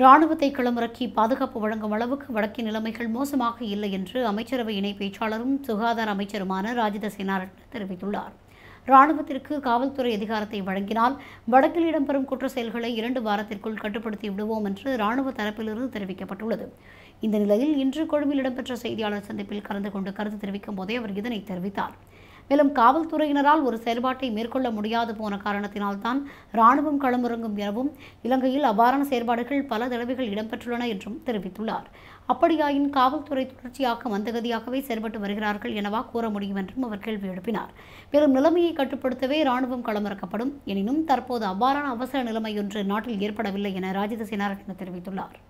ராணுவத்தை களமிறக்கி பாதுகாப்பு வழங்கும் அளவுக்கு வடக்கின் நிலைமைகள் மோசமாக இல்லை என்று அமைச்சரவை இணை பேச்சாளரும் சுகாதார அமைச்சருமான ராஜித சேனாரட்ன தெரிவித்துள்ளார் ராணுவத்திற்கு காவல்துறை அதிகாரத்தை வழங்கினால் வடக்கில் இடம்பெறும் குற்ற செயல்களை இரண்டு வாரத்திற்குள் கட்டுப்படுத்தி விடுவோம் என்று ராணுவ தரப்பிலிருந்து தெரிவிக்கப்பட்டுள்ளது இந்த நிலையில் இன்று கொழும்பில் இடம்பெற்ற செய்தியாளர் சந்திப்பில் கலந்து கொண்டு கருத்து தெரிவிக்கும் போதே அவர் இதனை தெரிவித்தார் மேலும் காவல்துறையினரால் ஒரு செயற்பாட்டை மேற்கொள்ள முடியாது போன காரணத்தினால்தான் இராணுவம் களமிறங்கும் எனவும் இலங்கையில் அபாரண செயற்பாடுகள் பல தடவைகள் இடம்பெற்றுள்ளன என்றும் தெரிவித்துள்ளார் அப்படியாயின் காவல்துறை தொடர்ச்சியாக மந்தகதியாகவே செயல்பட்டு வருகிறார்கள் எனவா கூற முடியும் என்றும் அவர் கேள்வி எழுப்பினார் மேலும் நிலைமையை கட்டுப்படுத்தவே இராணுவம் களமிறக்கப்படும் எனினும் தற்போது அபாரண அவசர நிலைமை ஒன்று நாட்டில் ஏற்படவில்லை என ராஜித சேனாரட்ன தெரிவித்துள்ளார்